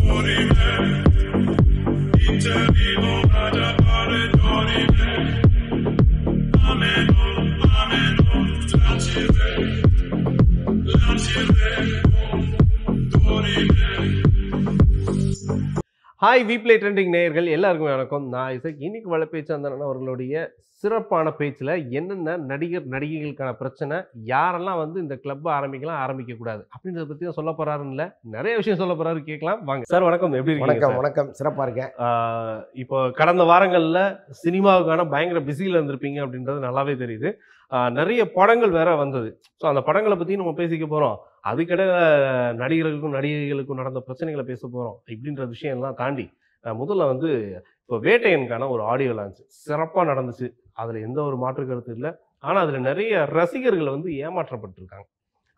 Por hi வீப்ளே trending நேயர்கள் எல்லாருக்குமே வணக்கம் நான் இசை இன்னைக்கு வள பேச்சாந்தரன் அவர்களுடைய சிறப்பான பேச்சில் என்னென்ன நடிகர் நடிகைகளுக்கான பிரச்சனை யாரெல்லாம் வந்து இந்த கிளப்பை ஆரம்பிக்கலாம் ஆரம்பிக்கக்கூடாது அப்படின்றத பற்றி தான் சொல்ல போகிறாருன்னு நிறைய விஷயம் சொல்ல போகிறாரு கேட்கலாம் வாங்க சார் வணக்கம் எப்படி வணக்கம் வணக்கம் சிறப்பாக இருக்கேன் இப்போ கடந்த வாரங்களில் சினிமாவுக்கான பயங்கர பிஸியில் இருந்திருப்பீங்க அப்படின்றது நல்லாவே தெரியுது நிறைய படங்கள் வேற வந்தது ஸோ அந்த படங்களை பற்றி நம்ம பேசிக்க போகிறோம் அதுக்கிடையில் நடிகர்களுக்கும் நடிகைகளுக்கும் நடந்த பிரச்சனைகளை பேச போகிறோம் இப்படின்ற விஷயம்லாம் தாண்டி முதல்ல வந்து இப்போ வேட்டையனுக்கான ஒரு ஆடியோ லான்ச் சிறப்பாக நடந்துச்சு அதில் எந்த ஒரு மாற்று கருத்து இல்லை ஆனால் அதில் நிறைய ரசிகர்கள் வந்து ஏமாற்றப்பட்டிருக்காங்க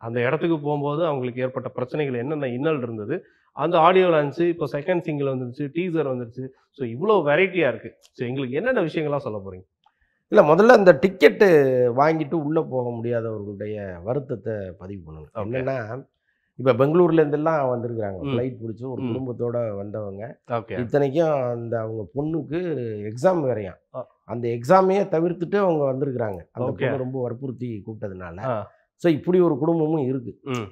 அந்த இடத்துக்கு போகும்போது அவங்களுக்கு ஏற்பட்ட பிரச்சனைகள் என்னென்ன இன்னல் இருந்தது அந்த ஆடியோ லான்ச்சு இப்போ செகண்ட் சிங்கிள் வந்துருச்சு டீசர் வந்துருச்சு ஸோ இவ்வளோ வெரைட்டியாக இருக்குது ஸோ எங்களுக்கு என்னென்ன விஷயங்கள்லாம் சொல்ல போகிறீங்க இல்லை முதல்ல இந்த டிக்கெட்டு வாங்கிட்டு உள்ளே போக முடியாதவர்களுடைய வருத்தத்தை பதிவு பண்ணணும் என்னென்னா இப்போ பெங்களூர்லேருந்துலாம் வந்திருக்கிறாங்க ஃப்ளைட் பிடிச்சி ஒரு குடும்பத்தோடு வந்தவங்க இத்தனைக்கும் அந்த அவங்க பொண்ணுக்கு எக்ஸாம் வேறையாம் அந்த எக்ஸாமையே தவிர்த்துட்டு அவங்க வந்திருக்கிறாங்க அந்த பொண்ணு ரொம்ப வற்புறுத்தி கூப்பிட்டதுனால ஸோ இப்படி ஒரு குடும்பமும் இருக்குது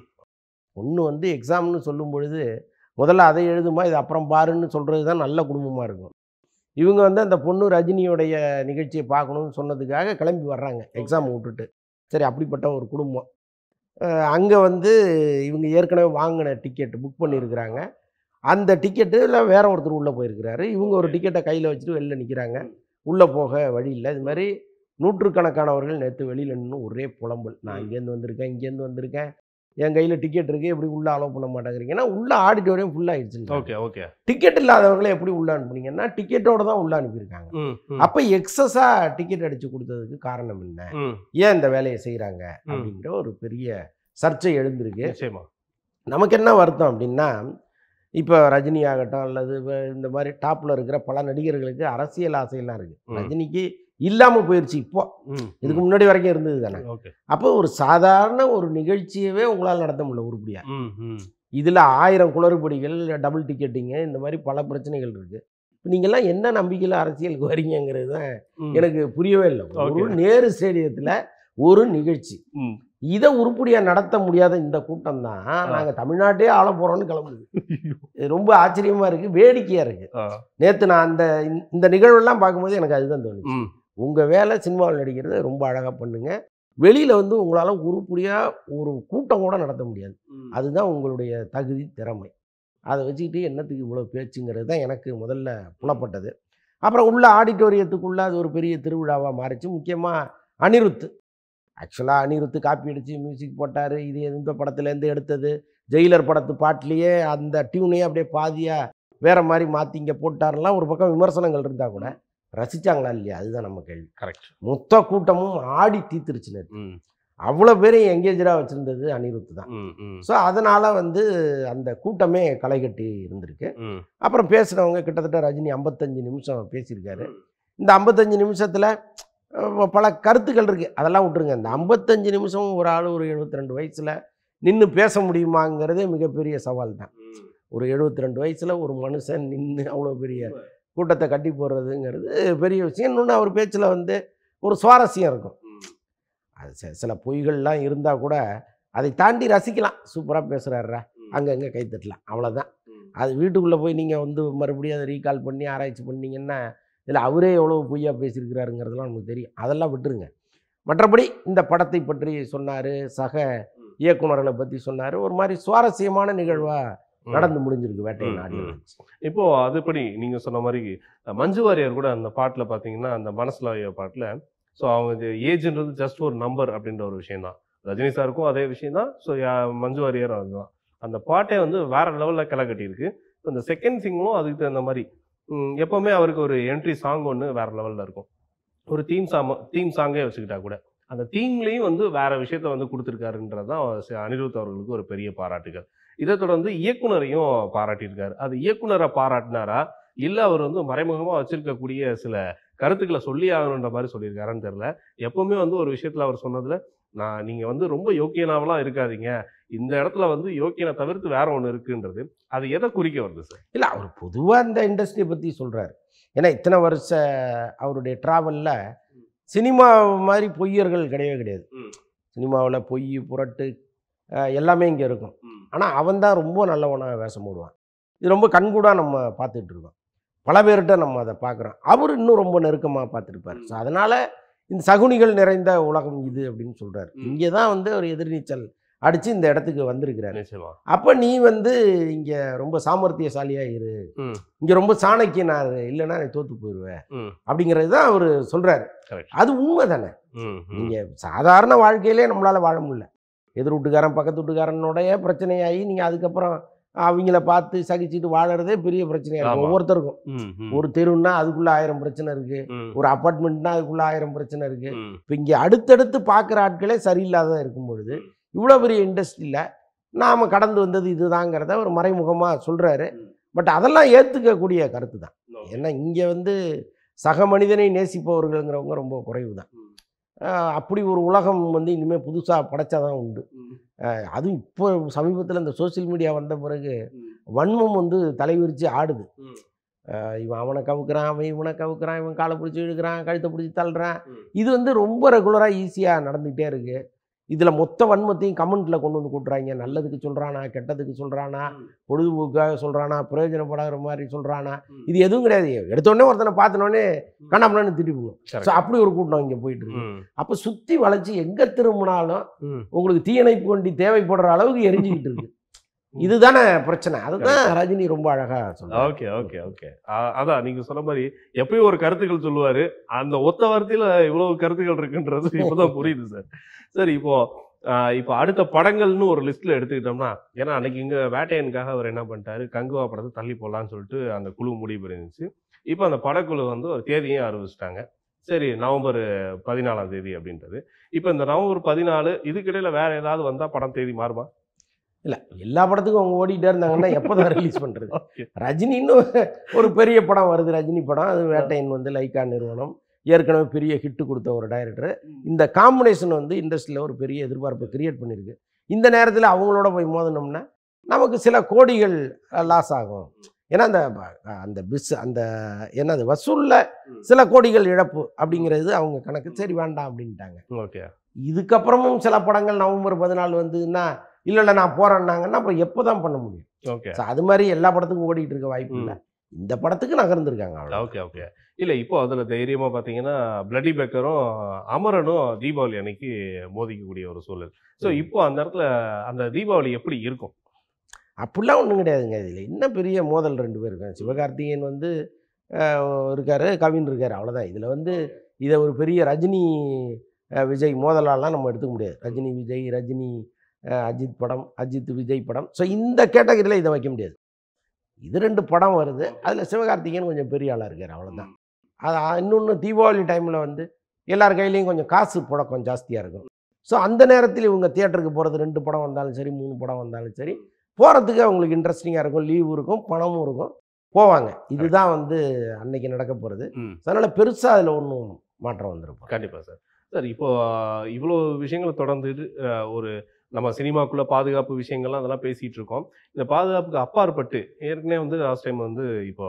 ஒன்று வந்து எக்ஸாம்னு சொல்லும் பொழுது முதல்ல அதை எழுதுமா இது அப்புறம் பாருன்னு சொல்கிறது தான் நல்ல குடும்பமாக இருக்கும் இவங்க வந்து அந்த பொண்ணு ரஜினியோடைய நிகழ்ச்சியை பார்க்கணும்னு சொன்னதுக்காக கிளம்பி வர்றாங்க எக்ஸாம் விட்டுட்டு சரி அப்படிப்பட்ட ஒரு குடும்பம் அங்கே வந்து இவங்க ஏற்கனவே வாங்கின டிக்கெட் புக் பண்ணியிருக்கிறாங்க அந்த டிக்கெட்டில் வேற ஒருத்தர் உள்ளே போயிருக்கிறாரு இவங்க ஒரு டிக்கெட்டை கையில் வச்சுட்டு வெளியில் நிற்கிறாங்க உள்ளே போக வழி இல்லை இது மாதிரி நூற்றுக்கணக்கானவர்கள் நேற்று வெளியில் நின்று ஒரே புலம்பல் நான் இங்கேருந்து வந்திருக்கேன் இங்கேருந்து வந்திருக்கேன் என் கையில் டிக்கெட் இருக்குது எப்படி உள்ளே அலோவ் பண்ண மாட்டேங்கிறீங்க ஏன்னா உள்ள ஆடிட்டோரியம் ஆயிடுச்சு ஓகே ஓகே டிக்கெட் இல்லாதவர்களை எப்படி உள்ள அனுப்புனீங்கன்னா டிக்கெட்டோட தான் உள்ள அனுப்பியிருக்காங்க அப்போ எக்ஸஸாக டிக்கெட் அடித்து கொடுத்ததுக்கு காரணம் என்ன ஏன் இந்த வேலையை செய்கிறாங்க அப்படின்ற ஒரு பெரிய சர்ச்சை எழுந்திருக்கு நமக்கு என்ன வருத்தம் அப்படின்னா இப்போ ரஜினி ஆகட்டும் அல்லது இந்த மாதிரி டாப்பில் இருக்கிற பல நடிகர்களுக்கு அரசியல் ஆசையெல்லாம் இருக்குது ரஜினிக்கு இல்லாமல் போயிடுச்சு இப்போ இதுக்கு முன்னாடி வரைக்கும் இருந்தது தானே அப்போ ஒரு சாதாரண ஒரு நிகழ்ச்சியவே உங்களால் நடத்த முடியல உருப்படியாக இதில் ஆயிரம் குளறுபடிகள் டபுள் டிக்கெட்டிங்கு இந்த மாதிரி பல பிரச்சனைகள் இருக்குது நீங்கள்லாம் என்ன நம்பிக்கையில் அரசியலுக்கு வரீங்கிறது தான் எனக்கு புரியவே இல்லை ஒரு நேரு ஸ்டேடியத்தில் ஒரு நிகழ்ச்சி இதை உருப்படியாக நடத்த முடியாத இந்த கூட்டம் தான் நாங்கள் தமிழ்நாட்டே ஆள போகிறோம்னு கிளம்புது ரொம்ப ஆச்சரியமாக இருக்குது வேடிக்கையாக இருக்குது நேற்று நான் அந்த இந்த நிகழ்வெல்லாம் பார்க்கும்போது எனக்கு அதுதான் தோணுச்சு உங்கள் வேலை சினிமாவில் நடிக்கிறத ரொம்ப அழகாக பண்ணுங்கள் வெளியில் வந்து உங்களால் உருப்படியாக ஒரு கூட்டம் கூட நடத்த முடியாது அதுதான் உங்களுடைய தகுதி திறமை அதை வச்சுக்கிட்டு என்னத்துக்கு இவ்வளோ பேச்சுங்கிறது தான் எனக்கு முதல்ல புலப்பட்டது அப்புறம் உள்ள ஆடிட்டோரியத்துக்குள்ளே அது ஒரு பெரிய திருவிழாவாக மாறிச்சு முக்கியமாக அனிருத்து ஆக்சுவலாக அனிருத்து காப்பி அடித்து மியூசிக் போட்டார் இது எந்த படத்துலேருந்து எடுத்தது ஜெயிலர் படத்து பாட்டிலேயே அந்த டியூனையே அப்படியே பாதியாக வேறு மாதிரி மாற்றி இங்கே போட்டார்லாம் ஒரு பக்கம் விமர்சனங்கள் இருந்தால் கூட ரசித்தாங்களா இல்லையா அதுதான் நம்ம கேள்வி கரெக்ட் மொத்த கூட்டமும் ஆடி தீத்துருச்சு அவ்வளோ பேரையும் எங்கேஜராக வச்சுருந்தது அனிருத் தான் ஸோ அதனால் வந்து அந்த கூட்டமே களை கட்டி இருந்திருக்கு அப்புறம் பேசுகிறவங்க கிட்டத்தட்ட ரஜினி ஐம்பத்தஞ்சு நிமிஷம் பேசியிருக்காரு இந்த ஐம்பத்தஞ்சு நிமிஷத்தில் பல கருத்துக்கள் இருக்குது அதெல்லாம் விட்டுருங்க இந்த ஐம்பத்தஞ்சு நிமிஷம் ஒரு ஆள் ஒரு எழுபத்தி ரெண்டு வயசில் நின்று பேச முடியுமாங்கிறதே மிகப்பெரிய சவால் தான் ஒரு எழுபத்தி ரெண்டு வயசில் ஒரு மனுஷன் நின்று அவ்வளோ பெரிய கூட்டத்தை கட்டி போடுறதுங்கிறது பெரிய விஷயம் இன்னொன்று அவர் பேச்சில் வந்து ஒரு சுவாரஸ்யம் இருக்கும் அது சில பொய்கள்லாம் இருந்தால் கூட அதை தாண்டி ரசிக்கலாம் சூப்பராக பேசுகிறாரா அங்கங்கே கை தட்டலாம் அவ்வளோதான் அது வீட்டுக்குள்ளே போய் நீங்கள் வந்து மறுபடியும் அதை ரீகால் பண்ணி ஆராய்ச்சி பண்ணிங்கன்னா இதில் அவரே எவ்வளோ பொய்யாக பேசியிருக்கிறாருங்கிறதுலாம் நமக்கு தெரியும் அதெல்லாம் விட்டுருங்க மற்றபடி இந்த படத்தை பற்றி சொன்னார் சக இயக்குநர்களை பற்றி சொன்னார் ஒரு மாதிரி சுவாரஸ்யமான நிகழ்வாக நடந்து முடிஞ்சிருக்கு வேட்டையின் ஆடியோ இப்போ அதுபடி நீங்க சொன்ன மாதிரி மஞ்சு வாரியர் கூட அந்த பாட்டுல பாத்தீங்கன்னா அந்த மனசுலாய பாட்டுல ஸோ அவங்க ஏஜ்ன்றது ஜஸ்ட் ஒரு நம்பர் அப்படின்ற ஒரு விஷயம் தான் ரஜினி சாருக்கும் அதே விஷயம் தான் ஸோ மஞ்சு வாரியர் அதுதான் அந்த பாட்டே வந்து வேற லெவலில் கிளை கட்டியிருக்கு இந்த செகண்ட் சிங்கும் அதுக்கு தகுந்த மாதிரி எப்போவுமே அவருக்கு ஒரு என்ட்ரி சாங் ஒன்று வேற லெவலில் இருக்கும் ஒரு தீம் சாங் தீம் சாங்கே வச்சுக்கிட்டா கூட அந்த தீம்லேயும் வந்து வேற விஷயத்த வந்து கொடுத்துருக்காருன்றது தான் அனிருத் அவர்களுக்கு ஒரு பெரிய பாராட்டுகள் இதை தொடர்ந்து இயக்குனரையும் பாராட்டியிருக்காரு அது இயக்குனரை பாராட்டினாரா இல்லை அவர் வந்து மறைமுகமாக வச்சிருக்கக்கூடிய சில கருத்துக்களை சொல்லி ஆகணுன்ற மாதிரி சொல்லியிருக்காருன்னு தெரில எப்பவுமே வந்து ஒரு விஷயத்தில் அவர் சொன்னதில் நான் நீங்கள் வந்து ரொம்ப யோக்கியனாவெல்லாம் இருக்காதீங்க இந்த இடத்துல வந்து யோக்கியனை தவிர்த்து வேற ஒன்று இருக்குன்றது அது எதை குறிக்க வருது சார் இல்லை அவர் பொதுவாக இந்த இண்டஸ்ட்ரியை பற்றி சொல்கிறாரு ஏன்னா இத்தனை வருஷ அவருடைய ட்ராவலில் சினிமா மாதிரி பொய்யர்கள் கிடையவே கிடையாது சினிமாவில் பொய் புரட்டு எல்லாமே இங்கே இருக்கும் ஆனால் அவன் தான் ரொம்ப நல்லவனாக வேஷம் போடுவான் இது ரொம்ப கண்கூடாக நம்ம பார்த்துட்டு இருக்கோம் பல பேர்கிட்ட நம்ம அதை பார்க்குறோம் அவர் இன்னும் ரொம்ப நெருக்கமாக பார்த்துருப்பார் ஸோ அதனால் இந்த சகுனிகள் நிறைந்த உலகம் இது அப்படின்னு சொல்கிறார் இங்கே தான் வந்து ஒரு எதிர்நீச்சல் அடித்து இந்த இடத்துக்கு வந்திருக்கிறாரு அப்போ நீ வந்து இங்கே ரொம்ப சாமர்த்தியசாலியாக இரு இங்கே ரொம்ப சாணக்கியனார் இல்லைன்னா நீ தோற்று போயிடுவேன் அப்படிங்கிறது தான் அவர் சொல்கிறாரு அது உண்மை தானே நீங்கள் சாதாரண வாழ்க்கையிலே நம்மளால் வாழ முடியல எதிர் வீட்டுக்காரன் பக்கத்து வீட்டுக்காரனுடைய பிரச்சனையாகி நீங்கள் அதுக்கப்புறம் அவங்கள பார்த்து சகிச்சுட்டு வாழறதே பெரிய பிரச்சனையாக இருக்கும் ஒவ்வொருத்தருக்கும் ஒரு தெருன்னா அதுக்குள்ளே ஆயிரம் பிரச்சனை இருக்குது ஒரு அப்பார்ட்மெண்ட்னா அதுக்குள்ளே ஆயிரம் பிரச்சனை இருக்குது இப்போ இங்கே அடுத்தடுத்து பார்க்குற ஆட்களே சரியில்லாத இருக்கும் பொழுது இவ்வளோ பெரிய இண்டஸ்ட்ரியில் நாம் கடந்து வந்தது இதுதாங்கிறத ஒரு மறைமுகமாக சொல்கிறாரு பட் அதெல்லாம் ஏற்றுக்கக்கூடிய கருத்து தான் ஏன்னா இங்கே வந்து சக மனிதனை நேசிப்பவர்கள்ங்கிறவங்க ரொம்ப குறைவு தான் அப்படி ஒரு உலகம் வந்து இனிமேல் புதுசாக தான் உண்டு அதுவும் இப்போ சமீபத்தில் இந்த சோசியல் மீடியா வந்த பிறகு வன்மம் வந்து தலைவிரித்து ஆடுது இவன் அவனை கவுக்குறான் அவன் இவனை கவுக்குறான் இவன் காலை பிடிச்சி இழுக்கிறான் கழுத்தை பிடிச்சி தள்ளுறான் இது வந்து ரொம்ப ரெகுலராக ஈஸியாக நடந்துக்கிட்டே இருக்குது இதில் மொத்த வன்மத்தையும் கமெண்ட்டில் கொண்டு வந்து கூட்டுறாங்க நல்லதுக்கு சொல்கிறானா கெட்டதுக்கு சொல்கிறானா பொழுதுபோக்காக சொல்கிறானா பிரயோஜனப்படாத மாதிரி சொல்கிறானா இது எதுவும் கிடையாது எடுத்தோடனே ஒருத்தனை பார்த்தனோடனே திட்டி திட்டிப்புங்க ஸோ அப்படி ஒரு கூட்டம் இங்கே போயிட்டு இருக்கு அப்போ சுற்றி வளைச்சி எங்கே திரும்பினாலும் உங்களுக்கு தீயணைப்பு வண்டி தேவைப்படுற அளவுக்கு எரிஞ்சுக்கிட்டு இருக்கு இதுதானே பிரச்சனை அதுதான் ரஜினி ரொம்ப அழகா சொல்லுவாங்க ஓகே ஓகே ஓகே அதான் நீங்க சொன்ன மாதிரி எப்பயும் ஒரு கருத்துக்கள் சொல்லுவாரு அந்த ஒத்த வார்த்தையில இவ்வளவு கருத்துக்கள் இருக்குன்றது இப்பதான் புரியுது சார் சரி இப்போ இப்போ அடுத்த படங்கள்னு ஒரு லிஸ்ட்டில் எடுத்துக்கிட்டோம்னா ஏன்னா அன்னைக்கு இங்கே வேட்டையனுக்காக அவர் என்ன பண்ணிட்டாரு கங்குவா படத்தை தள்ளி போடலான்னு சொல்லிட்டு அந்த குழு முடிவு இருந்துச்சு இப்போ அந்த படக்குழு வந்து ஒரு தேதியும் அறிவிச்சிட்டாங்க சரி நவம்பர் பதினாலாம் தேதி அப்படின்றது இப்போ இந்த நவம்பர் பதினாலு இதுக்கிடையில் வேற ஏதாவது வந்தால் படம் தேதி மாறுமா இல்லை எல்லா படத்துக்கும் அவங்க ஓடிட்டே இருந்தாங்கன்னா எப்போ தான் ரிலீஸ் பண்ணுறது ரஜினின்னு ஒரு பெரிய படம் வருது ரஜினி படம் அது வேட்டையின் வந்து லைக்கா நிறுவனம் ஏற்கனவே பெரிய ஹிட்டு கொடுத்த ஒரு டைரக்டர் இந்த காம்பினேஷன் வந்து இண்டஸ்ட்ரியில் ஒரு பெரிய எதிர்பார்ப்பை கிரியேட் பண்ணியிருக்கு இந்த நேரத்தில் அவங்களோட போய் மோதினோம்னா நமக்கு சில கோடிகள் லாஸ் ஆகும் ஏன்னா அந்த அந்த பிஸ் அந்த என்னது வசூலில் சில கோடிகள் இழப்பு அப்படிங்கிறது அவங்க கணக்கு சரி வேண்டாம் அப்படின்ட்டாங்க ஓகே இதுக்கப்புறமும் சில படங்கள் நவம்பர் பதினாலு வந்ததுன்னா இல்லை இல்லை நான் போகிறேன்னாங்கன்னா அப்புறம் எப்போ தான் பண்ண முடியும் ஓகே ஸோ அது மாதிரி எல்லா படத்துக்கும் ஓடிட்டு இருக்க வாய்ப்பு இல்லை இந்த படத்துக்கு நகர்ந்துருக்காங்க அவ்வளோ ஓகே ஓகே இல்லை இப்போ அதில் தைரியமாக பார்த்தீங்கன்னா பிளடி பேக்கரும் அமரனும் தீபாவளி அன்னைக்கு மோதிக்கக்கூடிய ஒரு சூழல் ஸோ இப்போ அந்த இடத்துல அந்த தீபாவளி எப்படி இருக்கும் அப்படிலாம் ஒன்றும் கிடையாதுங்க இதில் இன்னும் பெரிய மோதல் ரெண்டு பேர் இருக்காங்க சிவகார்த்திகேயன் வந்து இருக்காரு கவின் இருக்காரு அவ்வளோதான் இதில் வந்து இதை ஒரு பெரிய ரஜினி விஜய் மோதலாலாம் நம்ம எடுத்துக்க முடியாது ரஜினி விஜய் ரஜினி அஜித் படம் அஜித் விஜய் படம் ஸோ இந்த கேட்டகரியில் இதை வைக்க முடியாது இது ரெண்டு படம் வருது அதில் சிவகார்த்திகேயன் கொஞ்சம் பெரிய ஆளாக இருக்கார் அவ்வளோதான் அது இன்னொன்று தீபாவளி டைமில் வந்து எல்லார் கையிலையும் கொஞ்சம் காசு புழக்கம் ஜாஸ்தியாக இருக்கும் ஸோ அந்த நேரத்தில் இவங்க தியேட்டருக்கு போகிறது ரெண்டு படம் வந்தாலும் சரி மூணு படம் வந்தாலும் சரி போகிறதுக்கு அவங்களுக்கு இன்ட்ரெஸ்டிங்காக இருக்கும் லீவ் இருக்கும் பணமும் இருக்கும் போவாங்க இதுதான் வந்து அன்னைக்கு நடக்க போகிறது அதனால் பெருசாக அதில் ஒன்றும் மாற்றம் வந்துருப்போம் கண்டிப்பாக சார் சார் இப்போது இவ்வளோ விஷயங்களை தொடர்ந்து ஒரு நம்ம சினிமாக்குள்ளே பாதுகாப்பு விஷயங்கள்லாம் அதெல்லாம் பேசிகிட்டு இருக்கோம் இந்த பாதுகாப்புக்கு அப்பாற்பட்டு ஏற்கனவே வந்து லாஸ்ட் டைம் வந்து இப்போ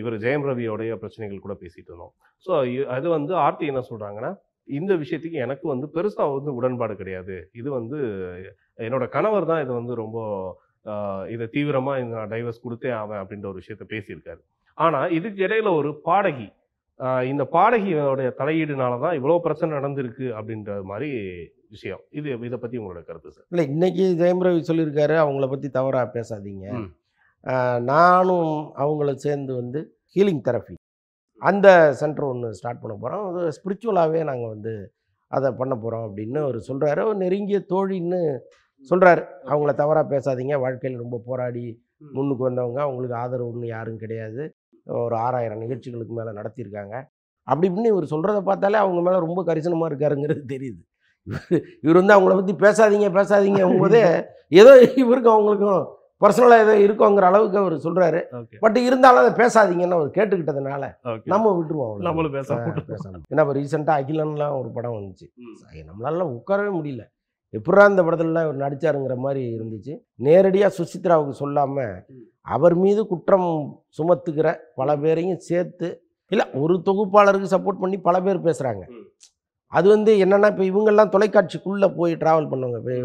இவர் ஜெயம் ரவியோடைய பிரச்சனைகள் கூட பேசிகிட்டு இருந்தோம் ஸோ அது வந்து ஆர்த்தி என்ன சொல்கிறாங்கன்னா இந்த விஷயத்துக்கு எனக்கு வந்து பெருசாக வந்து உடன்பாடு கிடையாது இது வந்து என்னோட கணவர் தான் இது வந்து ரொம்ப இதை தீவிரமாக டைவர்ஸ் கொடுத்தே ஆவேன் அப்படின்ற ஒரு விஷயத்த பேசியிருக்காரு ஆனால் இதுக்கு இடையில ஒரு பாடகி இந்த பாடகியோடைய தலையீடுனால தான் இவ்வளோ பிரச்சனை நடந்திருக்கு அப்படின்ற மாதிரி விஷயம் இது இதை பற்றி உங்களோட கருத்து சார் இல்லை இன்றைக்கி ஜெயம்ரவி சொல்லியிருக்காரு அவங்கள பற்றி தவறாக பேசாதீங்க நானும் அவங்கள சேர்ந்து வந்து ஹீலிங் தெரப்பி அந்த சென்டர் ஒன்று ஸ்டார்ட் பண்ண போகிறோம் அது ஸ்பிரிச்சுவலாகவே நாங்கள் வந்து அதை பண்ண போகிறோம் அப்படின்னு அவர் சொல்கிறாரு ஒரு நெருங்கிய தோழின்னு சொல்கிறாரு அவங்கள தவறாக பேசாதீங்க வாழ்க்கையில் ரொம்ப போராடி முன்னுக்கு வந்தவங்க அவங்களுக்கு ஆதரவுன்னு யாரும் கிடையாது ஒரு ஆறாயிரம் நிகழ்ச்சிகளுக்கு மேலே நடத்தியிருக்காங்க அப்படி இப்படின்னு இவர் சொல்கிறத பார்த்தாலே அவங்க மேலே ரொம்ப கரிசனமாக இருக்காருங்கிறது தெரியுது இவர் வந்து அவங்கள பற்றி பேசாதீங்க பேசாதீங்க போதே ஏதோ இவருக்கும் அவங்களுக்கும் பர்சனலாக ஏதோ இருக்கோங்கிற அளவுக்கு அவர் சொல்கிறாரு பட் இருந்தாலும் அதை பேசாதீங்கன்னு அவர் கேட்டுக்கிட்டதுனால நம்ம விட்டுருவோம் நம்மளும் பேச பேசணும் ஏன்னா இப்போ ரீசெண்டாக அகிலன்லாம் ஒரு படம் வந்துச்சு நம்மளால உட்காரவே முடியல எப்படா இந்த படத்துலலாம் இவர் நடித்தாருங்கிற மாதிரி இருந்துச்சு நேரடியாக சுசித்ராவுக்கு சொல்லாமல் அவர் மீது குற்றம் சுமத்துக்கிற பல பேரையும் சேர்த்து இல்லை ஒரு தொகுப்பாளருக்கு சப்போர்ட் பண்ணி பல பேர் பேசுகிறாங்க அது வந்து என்னென்னா இப்போ இவங்கெல்லாம் தொலைக்காட்சிக்குள்ளே போய் ட்ராவல் பண்ணுவாங்க